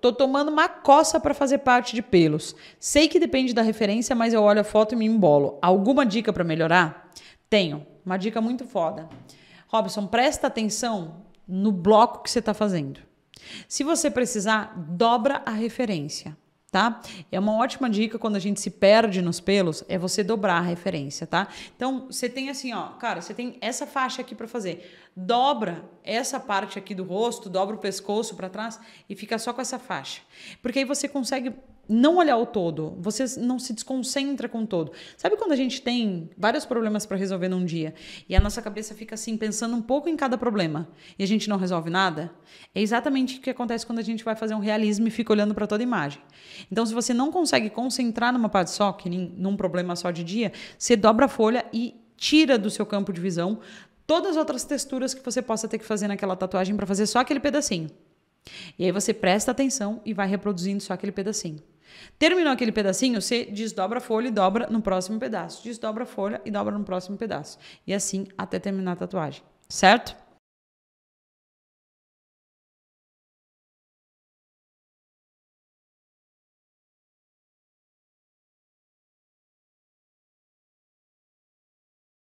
Tô tomando uma coça para fazer parte de pelos. Sei que depende da referência, mas eu olho a foto e me embolo. Alguma dica para melhorar? Tenho. Uma dica muito foda. Robson, presta atenção no bloco que você está fazendo. Se você precisar, dobra a referência tá? É uma ótima dica quando a gente se perde nos pelos, é você dobrar a referência, tá? Então, você tem assim, ó, cara, você tem essa faixa aqui para fazer. Dobra essa parte aqui do rosto, dobra o pescoço para trás e fica só com essa faixa. Porque aí você consegue não olhar o todo, você não se desconcentra com o todo. Sabe quando a gente tem vários problemas para resolver num dia e a nossa cabeça fica assim pensando um pouco em cada problema e a gente não resolve nada? É exatamente o que acontece quando a gente vai fazer um realismo e fica olhando para toda a imagem. Então, se você não consegue concentrar numa parte só, que nem num problema só de dia, você dobra a folha e tira do seu campo de visão todas as outras texturas que você possa ter que fazer naquela tatuagem para fazer só aquele pedacinho. E aí você presta atenção e vai reproduzindo só aquele pedacinho. Terminou aquele pedacinho, você desdobra a folha e dobra no próximo pedaço. Desdobra a folha e dobra no próximo pedaço. E assim até terminar a tatuagem, certo?